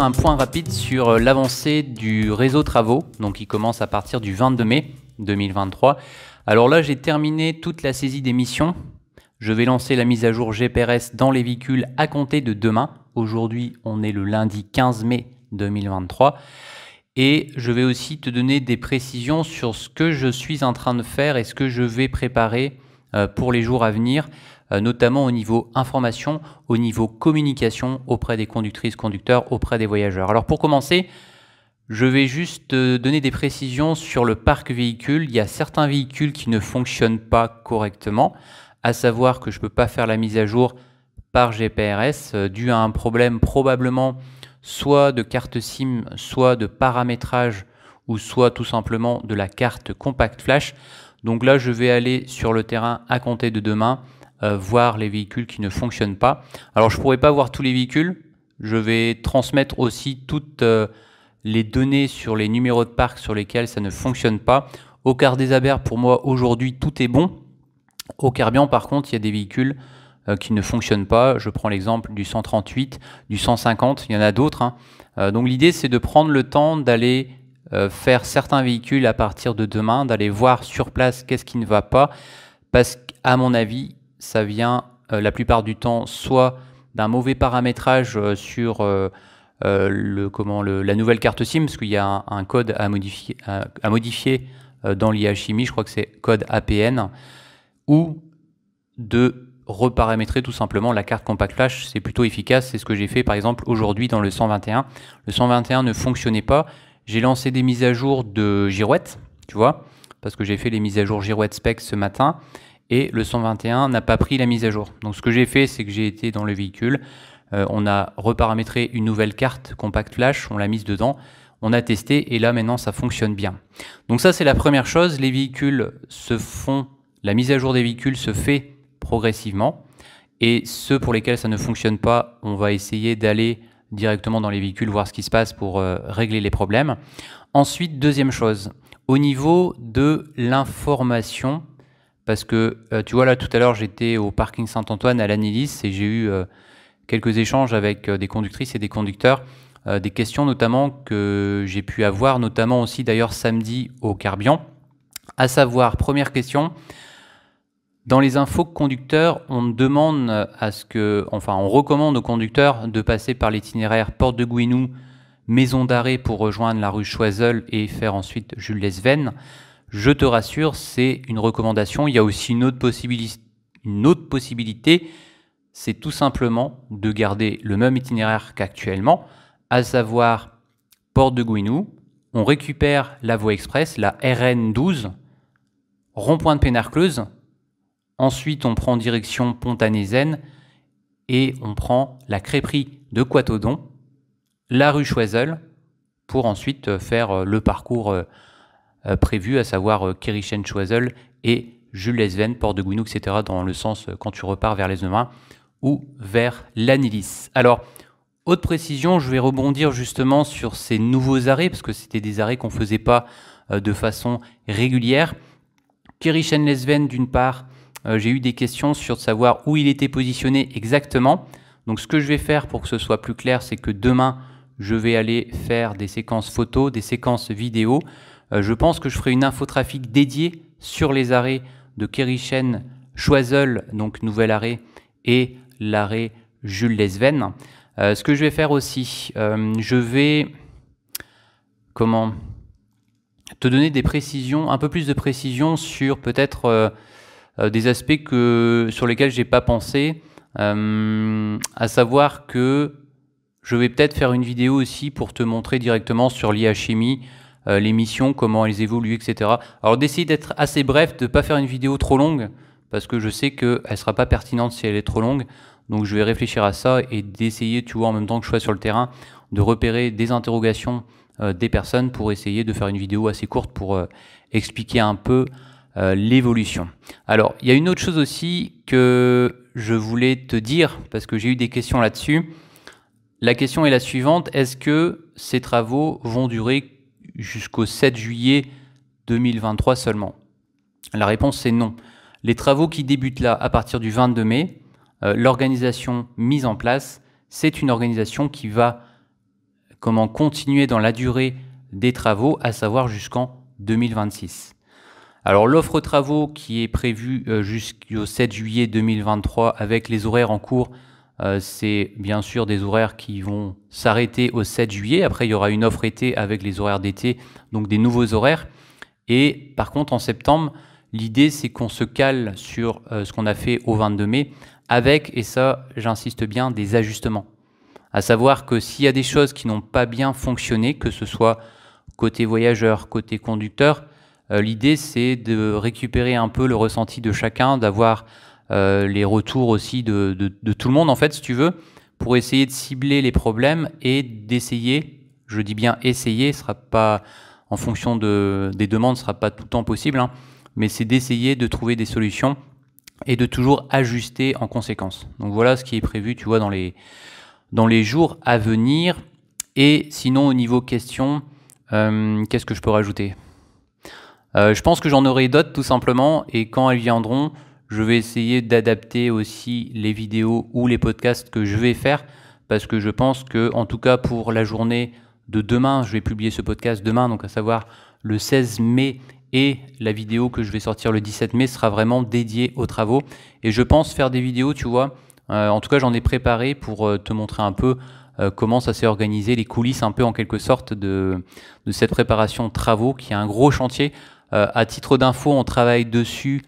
un point rapide sur euh, l'avancée du réseau travaux, donc qui commence à partir du 22 mai 2023. Alors là, j'ai terminé toute la saisie des missions. Je vais lancer la mise à jour GPS dans les véhicules à compter de demain. Aujourd'hui, on est le lundi 15 mai 2023. Et je vais aussi te donner des précisions sur ce que je suis en train de faire et ce que je vais préparer euh, pour les jours à venir euh, notamment au niveau information, au niveau communication auprès des conductrices, conducteurs, auprès des voyageurs. Alors pour commencer, je vais juste euh, donner des précisions sur le parc véhicule. Il y a certains véhicules qui ne fonctionnent pas correctement, à savoir que je ne peux pas faire la mise à jour par GPRS euh, dû à un problème probablement soit de carte SIM, soit de paramétrage ou soit tout simplement de la carte Compact Flash. Donc là, je vais aller sur le terrain à compter de demain euh, voir les véhicules qui ne fonctionnent pas. Alors je ne pourrai pas voir tous les véhicules. Je vais transmettre aussi toutes euh, les données sur les numéros de parc sur lesquels ça ne fonctionne pas. Au quart des Abers, pour moi, aujourd'hui, tout est bon. Au Carbian, par contre, il y a des véhicules euh, qui ne fonctionnent pas. Je prends l'exemple du 138, du 150, il y en a d'autres. Hein. donc l'idée, c'est de prendre le temps d'aller faire certains véhicules à partir de demain, d'aller voir sur place qu'est-ce qui ne va pas, parce qu'à mon avis, ça vient euh, la plupart du temps soit d'un mauvais paramétrage euh, sur euh, le, comment, la nouvelle carte SIM, parce qu'il y a un, code à modifier, dans l'IA chimie, je crois que c'est code APN, ou de reparamétrer tout simplement la carte Compact Flash. C'est plutôt efficace, c'est ce que j'ai fait par exemple aujourd'hui dans le 121. Le 121 ne fonctionnait pas. J'ai lancé des mises à jour de girouette, tu vois, parce que j'ai fait les mises à jour girouette spec ce matin et le 121 n'a pas pris la mise à jour. Donc ce que j'ai fait, c'est que j'ai été dans le véhicule, euh, on a reparamétré une nouvelle carte Compact Flash, on l'a mise dedans, on a testé et là maintenant ça fonctionne bien. Donc ça c'est la première chose, les véhicules se font, la mise à jour des véhicules se fait progressivement et ceux pour lesquels ça ne fonctionne pas, on va essayer d'aller directement dans les véhicules, voir ce qui se passe pour euh, régler les problèmes. Ensuite, deuxième chose, au niveau de l'information parce que, euh, tu vois, là, tout à l'heure, j'étais au parking Saint-Antoine à l'Anilis et j'ai eu euh, quelques échanges avec euh, des conductrices et des conducteurs, des questions notamment que j'ai pu avoir, notamment aussi d'ailleurs samedi au Carbian. À savoir, première question, dans les infos conducteurs, on demande à ce que, enfin, on recommande aux conducteurs de passer par l'itinéraire Porte de Gouinou, Maison d'arrêt pour rejoindre la rue Choiseul et faire ensuite Jules Lesven. Je te rassure, c'est une recommandation. Il y a aussi une autre, possibilité, une autre possibilité, c'est tout simplement de garder le même itinéraire qu'actuellement, à savoir Porte de Gouinou, on récupère la voie express, la RN12, rond-point de Pénarcleuse, ensuite on prend direction Pontanézen et on prend la crêperie de Quatodon, la rue Choiseul, pour ensuite faire euh, le parcours euh, euh, prévu à savoir euh, Kirichen Choisel et Jules Lesven, Port de Gouinoux, etc., dans le sens euh, quand tu repars vers les humains ou vers l'Anilis. Alors, autre précision, je vais rebondir justement sur ces nouveaux arrêts, parce que c'était des arrêts qu'on ne faisait pas de façon régulière. Kirichen Lesven, d'une part, j'ai eu des questions sur savoir où il était positionné exactement. Donc ce que je vais faire pour que ce soit plus clair, c'est que demain, je vais aller faire des séquences photos, des séquences vidéo. Euh, je pense que je ferai une infotrafic dédiée sur les arrêts de Kerichen, Choiseul, donc nouvel arrêt, et l'arrêt Jules Lesven. Euh, ce que je vais faire aussi, euh, je vais comment te donner des précisions, un peu plus de précisions sur peut-être des aspects que, sur lesquels je n'ai pas pensé, à savoir que je vais peut-être faire une vidéo aussi pour te montrer directement sur l'IA euh, les missions, comment elles évoluent, etc. Alors d'essayer d'être assez bref, de ne pas faire une vidéo trop longue, parce que je sais qu'elle ne sera pas pertinente si elle est trop longue. Donc je vais réfléchir à ça et d'essayer, tu vois, en même temps que je sois sur le terrain, de repérer des interrogations euh, des personnes pour essayer de faire une vidéo assez courte pour euh, expliquer un peu l'évolution. Alors, il y a une autre chose aussi que je voulais te dire, parce que j'ai eu des questions là-dessus. La question est la suivante, est-ce que ces travaux vont durer jusqu'au 7 juillet 2023 seulement La réponse est non. Les travaux qui débutent là à partir du 22 mai, euh, l'organisation mise en place, c'est une organisation qui va comment continuer dans la durée des travaux, à savoir jusqu'en 2026. Alors l'offre travaux qui est prévue euh, jusqu'au 7 juillet 2023 avec les horaires en cours euh, c'est bien sûr des horaires qui vont s'arrêter au 7 juillet. Après, il y aura une offre été avec les horaires d'été, donc des nouveaux horaires. Et par contre, en septembre, l'idée, c'est qu'on se cale sur euh, ce qu'on a fait au 22 mai avec, et ça, j'insiste bien, des ajustements. À savoir que s'il y a des choses qui n'ont pas bien fonctionné, que ce soit côté voyageur, côté conducteur, euh, l'idée, c'est de récupérer un peu le ressenti de chacun, d'avoir euh, les retours aussi de, tout le monde, en fait, si tu veux, pour essayer de cibler les problèmes et d'essayer, je dis bien essayer, ce sera pas, en fonction de, des demandes, ce sera pas tout le temps possible, hein, mais c'est d'essayer de trouver des solutions et de toujours ajuster en conséquence. Donc voilà ce qui est prévu, tu vois, dans les, dans les jours à venir. Et sinon, au niveau questions, euh, qu'est-ce que je peux rajouter euh, Je pense que j'en aurai d'autres, tout simplement, et quand elles viendront, je vais essayer d'adapter aussi les vidéos ou les podcasts que je vais faire parce que je pense que, en tout cas pour la journée de demain, je vais publier ce podcast demain, donc à savoir le 16 mai et la vidéo que je vais sortir le 17 mai sera vraiment dédiée aux travaux. Et je pense faire des vidéos, tu vois. Euh, en tout cas, j'en ai préparé pour euh, te montrer un peu euh, comment ça s'est organisé, les coulisses un peu en quelque sorte de, cette préparation travaux qui est un gros chantier. à titre d'info, on travaille dessus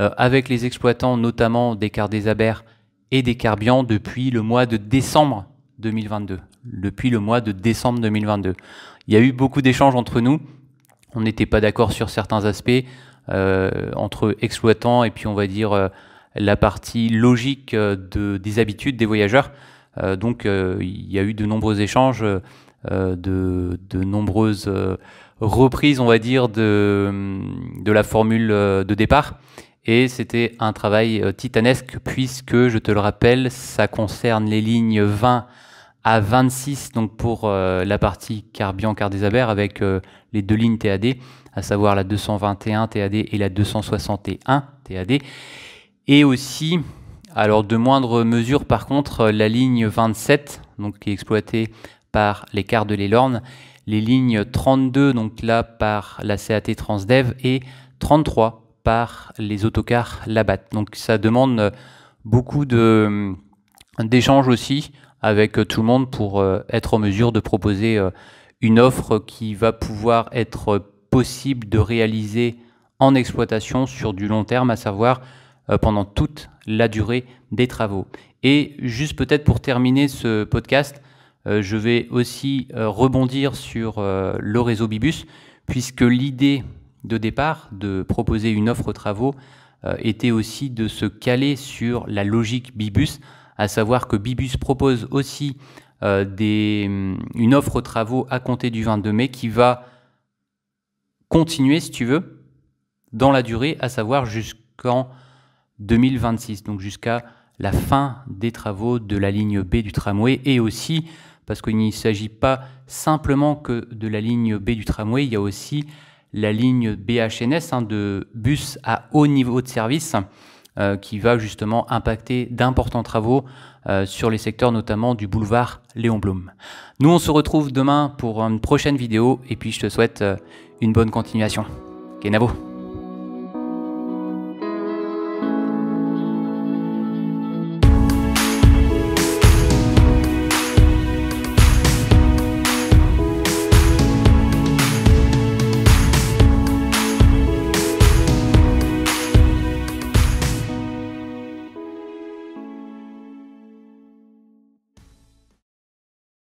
euh, avec les exploitants, notamment des cars des Abers et des Carbians, depuis le mois de décembre 2022. Depuis le mois de décembre 2022. Il y a eu beaucoup d'échanges entre nous. On n'était pas d'accord sur certains aspects euh, entre exploitants et puis on va dire euh, la partie logique de, des habitudes des voyageurs. donc il y a eu de nombreux échanges, de, nombreuses reprises on va dire, de, de la formule de départ. Et c'était un travail euh, titanesque puisque, je te le rappelle, ça concerne les lignes 20 à 26, donc pour euh, la partie Carbian-Cardésabert avec euh, les deux lignes TAD, à savoir la 221 TAD et la 261 TAD. Et aussi, alors de moindre mesure par contre, la ligne 27, donc qui est exploitée par les quarts de l'Elorne, les lignes 32, donc là par la CAT Transdev, et 33, par les autocars Labatt. Donc ça demande euh, beaucoup de, euh, d'échanges aussi avec euh, tout le monde pour être en mesure de proposer une offre qui va pouvoir être possible de réaliser en exploitation sur du long terme, à savoir pendant toute la durée des travaux. Et juste peut-être pour terminer ce podcast, je vais aussi rebondir sur le réseau Bibus, puisque l'idée de départ, de proposer une offre aux travaux, euh, était aussi de se caler sur la logique Bibus, à savoir que Bibus propose aussi euh, des, mm, une offre aux travaux à compter du 22 mai qui va continuer, si tu veux, dans la durée, à savoir jusqu'en 2026, donc jusqu'à la fin des travaux de la ligne B du tramway et aussi parce qu'il ne s'agit pas simplement que de la ligne B du tramway, il y a aussi la ligne BHNS hein, de bus à haut niveau de service euh, qui va justement impacter d'importants travaux euh, sur les secteurs notamment du boulevard Léon Blum. Nous on se retrouve demain pour une prochaine vidéo et puis je te souhaite euh, une bonne continuation. Kenavo